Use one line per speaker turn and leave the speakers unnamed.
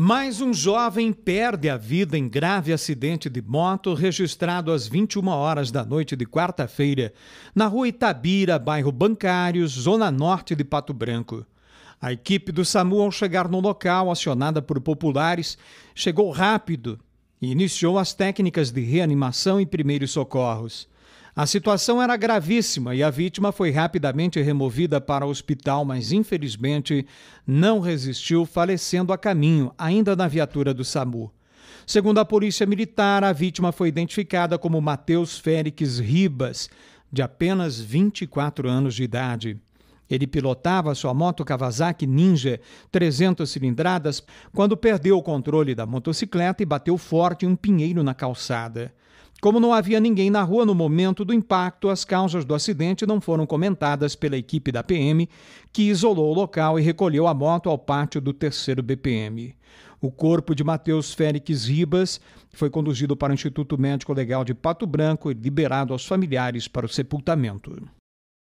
Mais um jovem perde a vida em grave acidente de moto registrado às 21 horas da noite de quarta-feira, na rua Itabira, bairro Bancários, zona norte de Pato Branco. A equipe do SAMU, ao chegar no local, acionada por populares, chegou rápido e iniciou as técnicas de reanimação e primeiros socorros. A situação era gravíssima e a vítima foi rapidamente removida para o hospital, mas infelizmente não resistiu, falecendo a caminho, ainda na viatura do SAMU. Segundo a Polícia Militar, a vítima foi identificada como Matheus Félix Ribas, de apenas 24 anos de idade. Ele pilotava sua moto Kawasaki Ninja 300 cilindradas quando perdeu o controle da motocicleta e bateu forte um pinheiro na calçada. Como não havia ninguém na rua no momento do impacto, as causas do acidente não foram comentadas pela equipe da PM, que isolou o local e recolheu a moto ao pátio do terceiro BPM. O corpo de Matheus Félix Ribas foi conduzido para o Instituto Médico Legal de Pato Branco e liberado aos familiares para o sepultamento.